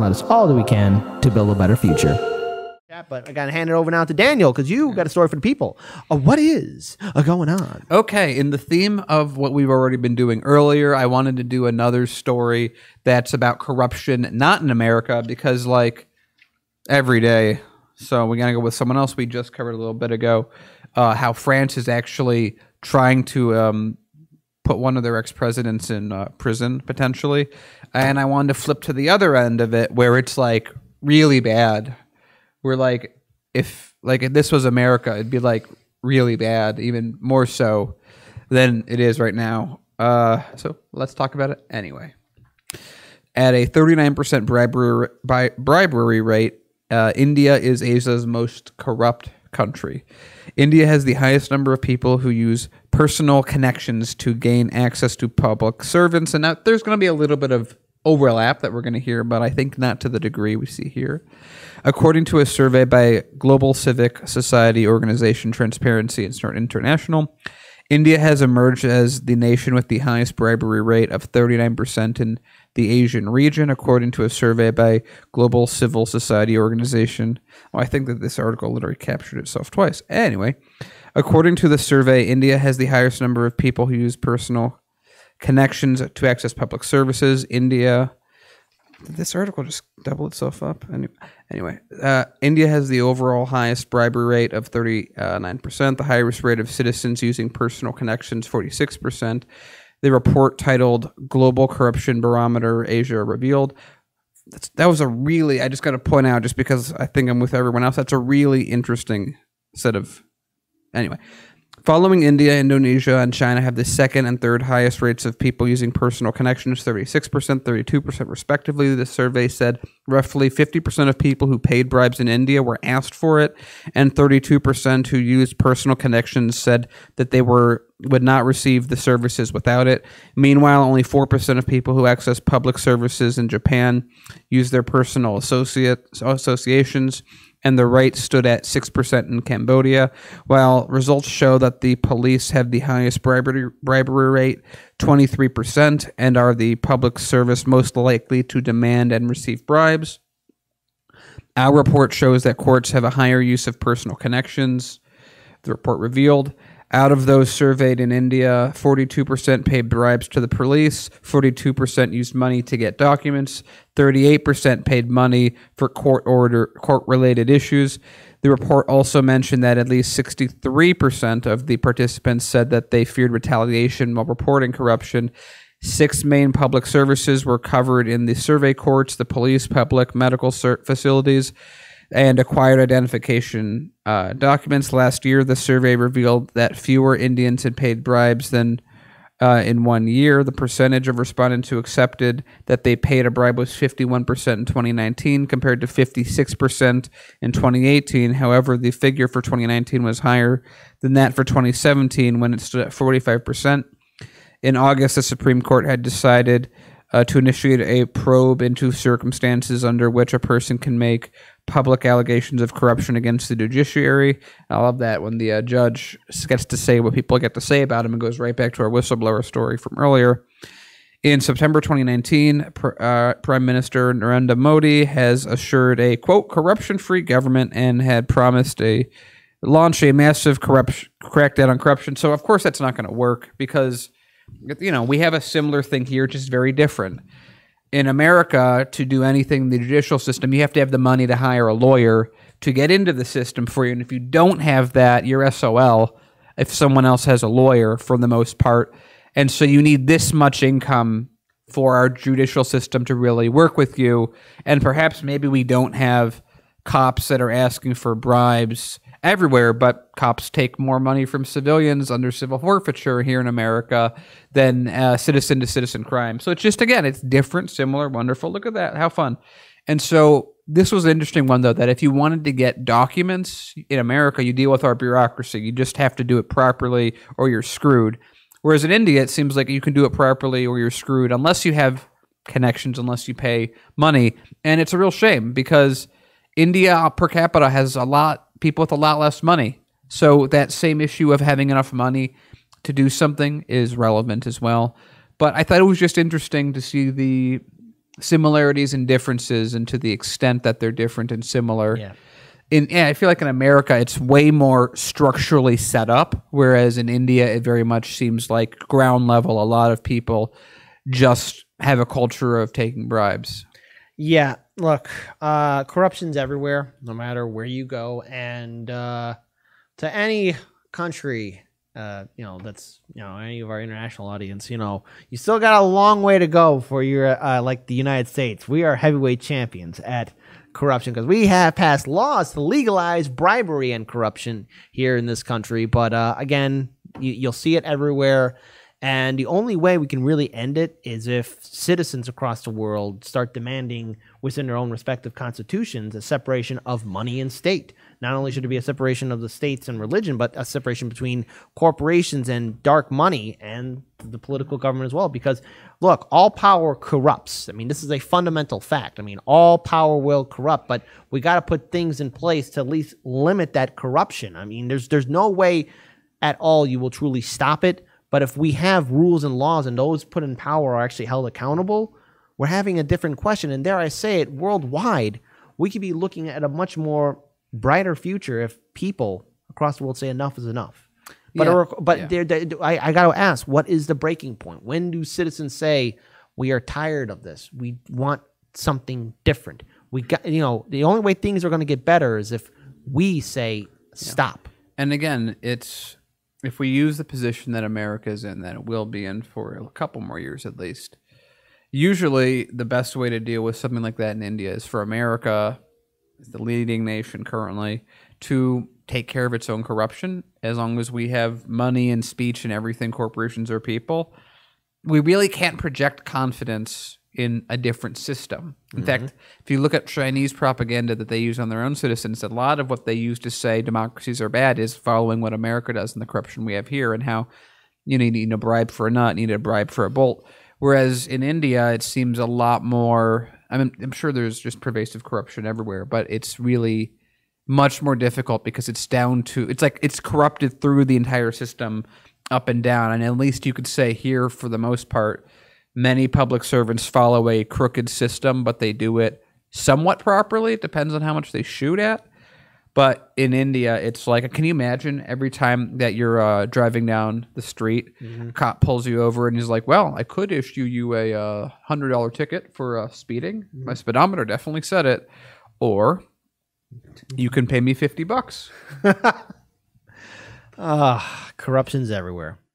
let us all that we can to build a better future. Yeah, but I gotta hand it over now to Daniel because you got a story for the people. Uh, what is uh, going on? Okay, in the theme of what we've already been doing earlier, I wanted to do another story that's about corruption, not in America, because like every day. So we gotta go with someone else we just covered a little bit ago. Uh, how France is actually trying to um, put one of their ex presidents in uh, prison potentially. And I wanted to flip to the other end of it where it's like really bad. Where like if like if this was America, it'd be like really bad, even more so than it is right now. Uh, so let's talk about it anyway. At a 39% bribery, bribery rate, uh, India is Asia's most corrupt country. India has the highest number of people who use personal connections to gain access to public servants. And now there's going to be a little bit of overlap that we're going to hear, but I think not to the degree we see here. According to a survey by Global Civic Society Organization Transparency International, India has emerged as the nation with the highest bribery rate of 39% in the Asian region, according to a survey by Global Civil Society Organization. Well, I think that this article literally captured itself twice. Anyway, according to the survey, India has the highest number of people who use personal connections to access public services. India. this article just double itself up? Anyway, uh, India has the overall highest bribery rate of 39%, uh, the highest rate of citizens using personal connections, 46% the report titled Global Corruption Barometer Asia Revealed. That's, that was a really, I just got to point out, just because I think I'm with everyone else, that's a really interesting set of. Anyway, Following India, Indonesia, and China have the second and third highest rates of people using personal connections 36%, 32%, respectively. The survey said roughly 50% of people who paid bribes in India were asked for it, and 32% who used personal connections said that they were would not receive the services without it. Meanwhile, only 4% of people who access public services in Japan use their personal associate associations and the right stood at 6% in Cambodia, while results show that the police have the highest bribery, bribery rate, 23%, and are the public service most likely to demand and receive bribes. Our report shows that courts have a higher use of personal connections, the report revealed. Out of those surveyed in India, 42% paid bribes to the police, 42% used money to get documents, 38% paid money for court order court related issues. The report also mentioned that at least 63% of the participants said that they feared retaliation while reporting corruption. Six main public services were covered in the survey courts the police, public, medical facilities, and acquired identification uh, documents. Last year, the survey revealed that fewer Indians had paid bribes than uh, in one year. The percentage of respondents who accepted that they paid a bribe was 51% in 2019 compared to 56% in 2018. However, the figure for 2019 was higher than that for 2017 when it stood at 45%. In August, the Supreme Court had decided uh, to initiate a probe into circumstances under which a person can make public allegations of corruption against the judiciary. I love that when the uh, judge gets to say what people get to say about him and goes right back to our whistleblower story from earlier. In September 2019, pr- uh, Prime Minister Narendra Modi has assured a quote corruption-free government and had promised a launch a massive corruption crackdown on corruption. So of course that's not going to work because you know we have a similar thing here, just very different in America, to do anything in the judicial system, you have to have the money to hire a lawyer to get into the system for you. And if you don't have that, you're SOL if someone else has a lawyer for the most part. And so you need this much income for our judicial system to really work with you. And perhaps maybe we don't have cops that are asking for bribes everywhere, but cops take more money from civilians under civil forfeiture here in America than uh, citizen to citizen crime. So it's just, again, it's different, similar, wonderful. Look at that. How fun. And so this was an interesting one, though, that if you wanted to get documents in America, you deal with our bureaucracy. You just have to do it properly or you're screwed. Whereas in India, it seems like you can do it properly or you're screwed unless you have connections, unless you pay money. And it's a real shame because India per capita has a lot people with a lot less money. So that same issue of having enough money to do something is relevant as well. But I thought it was just interesting to see the similarities and differences, and to the extent that they're different and similar. Yeah. In, yeah, I feel like in America, it's way more structurally set up, whereas in India, it very much seems like ground level. A lot of people just have a culture of taking bribes. Yeah, look, uh, corruption's everywhere, no matter where you go, and uh, to any country, uh, you know, that's you know any of our international audience, you know, you still got a long way to go for your uh, like the United States. We are heavyweight champions at corruption because we have passed laws to legalize bribery and corruption here in this country, but uh, again, you, you'll see it everywhere and the only way we can really end it is if citizens across the world start demanding within their own respective constitutions a separation of money and state. Not only should it be a separation of the states and religion, but a separation between corporations and dark money and the political government as well. Because look, all power corrupts. I mean, this is a fundamental fact. I mean, all power will corrupt, but we got to put things in place to at least limit that corruption. I mean, there's there's no way at all you will truly stop it but if we have rules and laws and those put in power are actually held accountable, we're having a different question. And dare I say it, worldwide, we could be looking at a much more brighter future if people across the world say enough is enough. But yeah. but yeah. they're, they're, I, I got to ask, what is the breaking point? When do citizens say we are tired of this? We want something different. We got you know the only way things are going to get better is if we say yeah. stop. And again, it's if we use the position that America is in, that it will be in for a couple more years at least. Usually, the best way to deal with something like that in India is for America, the leading nation currently, to take care of its own corruption. As long as we have money and speech and everything, corporations are people. We really can't project confidence in a different system. In mm-hmm. fact, if you look at Chinese propaganda that they use on their own citizens, a lot of what they use to say democracies are bad is following what America does and the corruption we have here and how you, know, you need a bribe for a nut, you need a bribe for a bolt. Whereas in India, it seems a lot more. I mean, I'm sure there's just pervasive corruption everywhere, but it's really much more difficult because it's down to it's like it's corrupted through the entire system up and down and at least you could say here for the most part Many public servants follow a crooked system, but they do it somewhat properly. It depends on how much they shoot at. But in India, it's like, can you imagine every time that you're uh, driving down the street, mm -hmm. a cop pulls you over and he's like, well, I could issue you a uh, $100 ticket for uh, speeding. Mm -hmm. My speedometer definitely said it. Or you can pay me 50 bucks. Ah, corruption's everywhere.